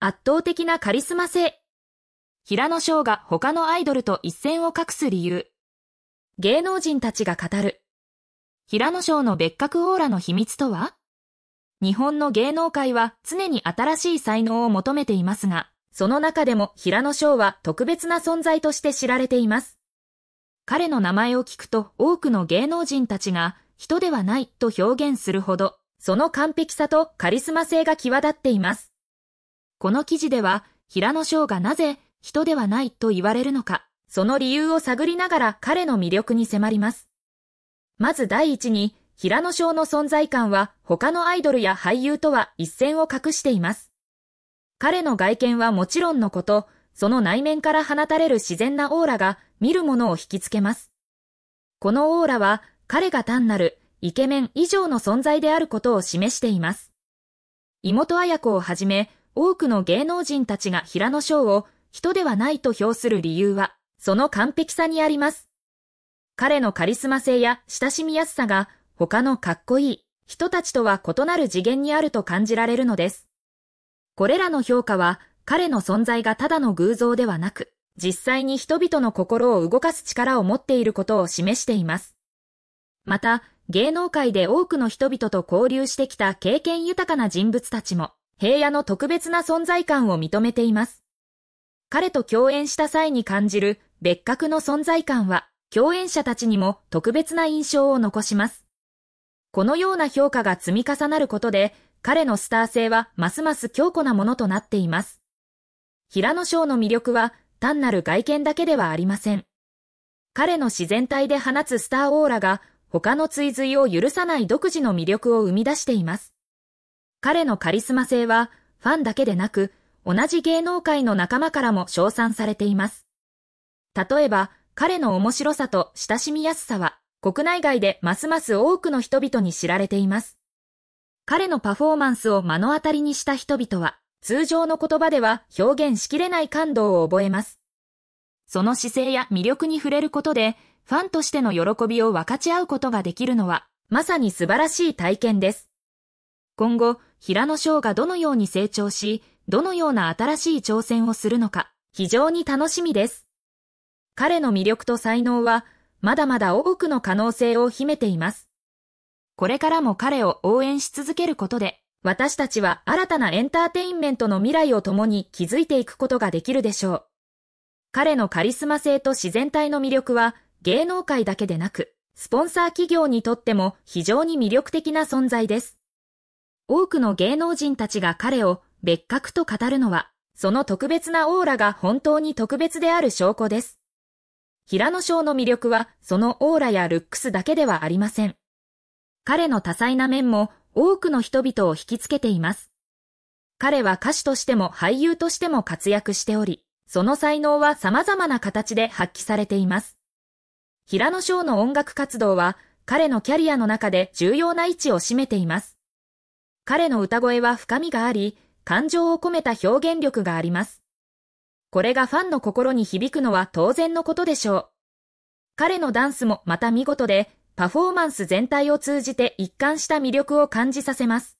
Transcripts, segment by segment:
圧倒的なカリスマ性。平野翔が他のアイドルと一線を画す理由。芸能人たちが語る。平野翔の別格オーラの秘密とは日本の芸能界は常に新しい才能を求めていますが、その中でも平野翔は特別な存在として知られています。彼の名前を聞くと多くの芸能人たちが人ではないと表現するほど、その完璧さとカリスマ性が際立っています。この記事では、平野翔がなぜ人ではないと言われるのか、その理由を探りながら彼の魅力に迫ります。まず第一に、平野翔の存在感は他のアイドルや俳優とは一線を画しています。彼の外見はもちろんのこと、その内面から放たれる自然なオーラが見るものを引きつけます。このオーラは彼が単なるイケメン以上の存在であることを示しています。妹綾子をはじめ多くの芸能人たちが平野翔を人ではないと評する理由は、その完璧さにあります。彼のカリスマ性や親しみやすさが他のかっこいい人たちとは異なる次元にあると感じられるのです。これらの評価は彼の存在がただの偶像ではなく、実際に人々の心を動かす力を持っていることを示しています。また、芸能界で多くの人々と交流してきた経験豊かな人物たちも、平野の特別な存在感を認めています。彼と共演した際に感じる別格の存在感は、共演者たちにも特別な印象を残します。このような評価が積み重なることで、彼のスター性はますます強固なものとなっています。平野翔の魅力は単なる外見だけではありません。彼の自然体で放つスターオーラが他の追随を許さない独自の魅力を生み出しています。彼のカリスマ性は、ファンだけでなく、同じ芸能界の仲間からも称賛されています。例えば、彼の面白さと親しみやすさは、国内外でますます多くの人々に知られています。彼のパフォーマンスを目の当たりにした人々は、通常の言葉では表現しきれない感動を覚えます。その姿勢や魅力に触れることで、ファンとしての喜びを分かち合うことができるのは、まさに素晴らしい体験です。今後、平野翔がどのように成長し、どのような新しい挑戦をするのか、非常に楽しみです。彼の魅力と才能は、まだまだ多くの可能性を秘めています。これからも彼を応援し続けることで、私たちは新たなエンターテインメントの未来を共に築いていくことができるでしょう。彼のカリスマ性と自然体の魅力は、芸能界だけでなく、スポンサー企業にとっても非常に魅力的な存在です。多くの芸能人たちが彼を別格と語るのは、その特別なオーラが本当に特別である証拠です。平野翔の魅力は、そのオーラやルックスだけではありません。彼の多彩な面も多くの人々を引きつけています。彼は歌手としても俳優としても活躍しており、その才能は様々な形で発揮されています。平野翔の音楽活動は、彼のキャリアの中で重要な位置を占めています。彼の歌声は深みがあり、感情を込めた表現力があります。これがファンの心に響くのは当然のことでしょう。彼のダンスもまた見事で、パフォーマンス全体を通じて一貫した魅力を感じさせます。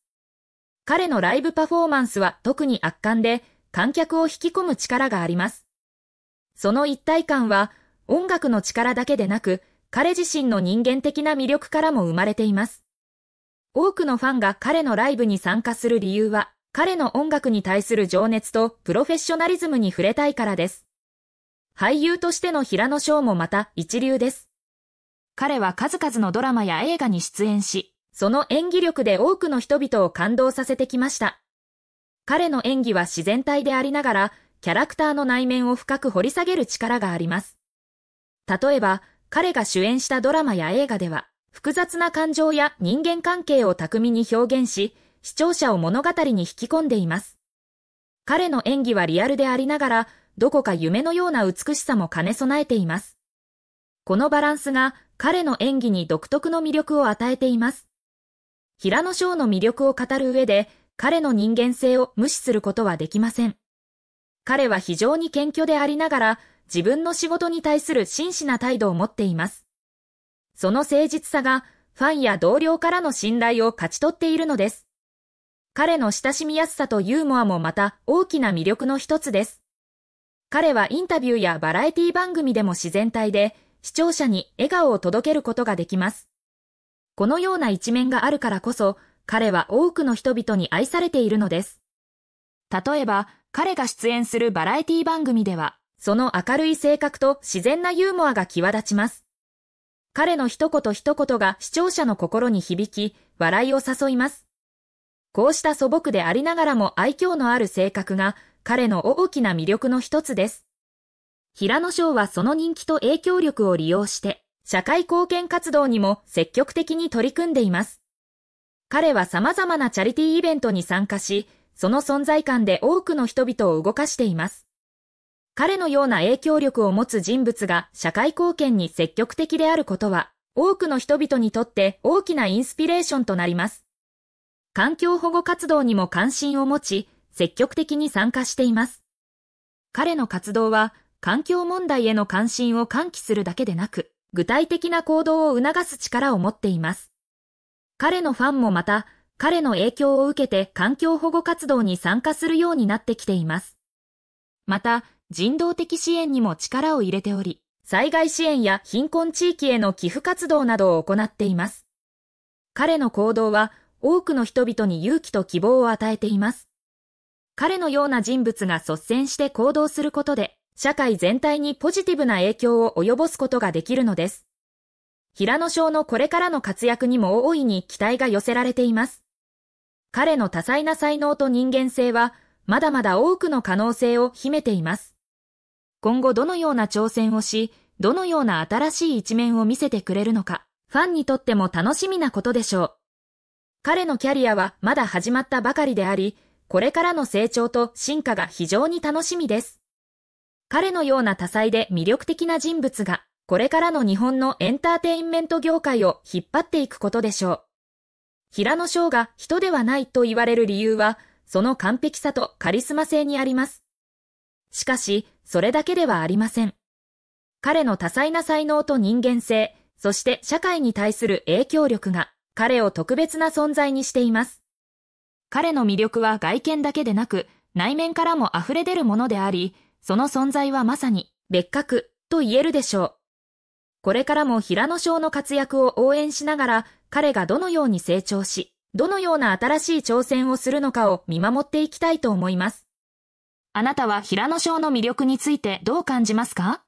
彼のライブパフォーマンスは特に圧巻で、観客を引き込む力があります。その一体感は、音楽の力だけでなく、彼自身の人間的な魅力からも生まれています。多くのファンが彼のライブに参加する理由は、彼の音楽に対する情熱とプロフェッショナリズムに触れたいからです。俳優としての平野翔もまた一流です。彼は数々のドラマや映画に出演し、その演技力で多くの人々を感動させてきました。彼の演技は自然体でありながら、キャラクターの内面を深く掘り下げる力があります。例えば、彼が主演したドラマや映画では、複雑な感情や人間関係を巧みに表現し、視聴者を物語に引き込んでいます。彼の演技はリアルでありながら、どこか夢のような美しさも兼ね備えています。このバランスが彼の演技に独特の魅力を与えています。平野翔の魅力を語る上で、彼の人間性を無視することはできません。彼は非常に謙虚でありながら、自分の仕事に対する真摯な態度を持っています。その誠実さがファンや同僚からの信頼を勝ち取っているのです。彼の親しみやすさとユーモアもまた大きな魅力の一つです。彼はインタビューやバラエティ番組でも自然体で、視聴者に笑顔を届けることができます。このような一面があるからこそ、彼は多くの人々に愛されているのです。例えば、彼が出演するバラエティ番組では、その明るい性格と自然なユーモアが際立ちます。彼の一言一言が視聴者の心に響き、笑いを誘います。こうした素朴でありながらも愛嬌のある性格が彼の大きな魅力の一つです。平野翔はその人気と影響力を利用して、社会貢献活動にも積極的に取り組んでいます。彼は様々なチャリティーイベントに参加し、その存在感で多くの人々を動かしています。彼のような影響力を持つ人物が社会貢献に積極的であることは、多くの人々にとって大きなインスピレーションとなります。環境保護活動にも関心を持ち、積極的に参加しています。彼の活動は、環境問題への関心を喚起するだけでなく、具体的な行動を促す力を持っています。彼のファンもまた、彼の影響を受けて環境保護活動に参加するようになってきています。また、人道的支援にも力を入れており、災害支援や貧困地域への寄付活動などを行っています。彼の行動は多くの人々に勇気と希望を与えています。彼のような人物が率先して行動することで、社会全体にポジティブな影響を及ぼすことができるのです。平野省のこれからの活躍にも大いに期待が寄せられています。彼の多彩な才能と人間性は、まだまだ多くの可能性を秘めています。今後どのような挑戦をし、どのような新しい一面を見せてくれるのか、ファンにとっても楽しみなことでしょう。彼のキャリアはまだ始まったばかりであり、これからの成長と進化が非常に楽しみです。彼のような多彩で魅力的な人物が、これからの日本のエンターテインメント業界を引っ張っていくことでしょう。平野翔が人ではないと言われる理由は、その完璧さとカリスマ性にあります。しかし、それだけではありません。彼の多彩な才能と人間性、そして社会に対する影響力が、彼を特別な存在にしています。彼の魅力は外見だけでなく、内面からも溢れ出るものであり、その存在はまさに別格と言えるでしょう。これからも平野翔の活躍を応援しながら、彼がどのように成長し、どのような新しい挑戦をするのかを見守っていきたいと思います。あなたは平野翔の魅力についてどう感じますか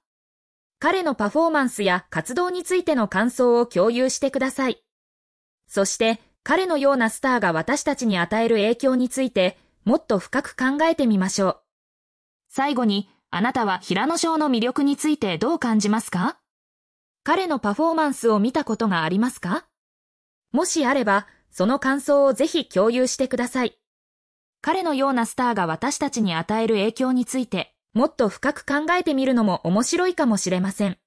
彼のパフォーマンスや活動についての感想を共有してください。そして、彼のようなスターが私たちに与える影響について、もっと深く考えてみましょう。最後に、あなたは平野翔の魅力についてどう感じますか彼のパフォーマンスを見たことがありますかもしあれば、その感想をぜひ共有してください。彼のようなスターが私たちに与える影響について、もっと深く考えてみるのも面白いかもしれません。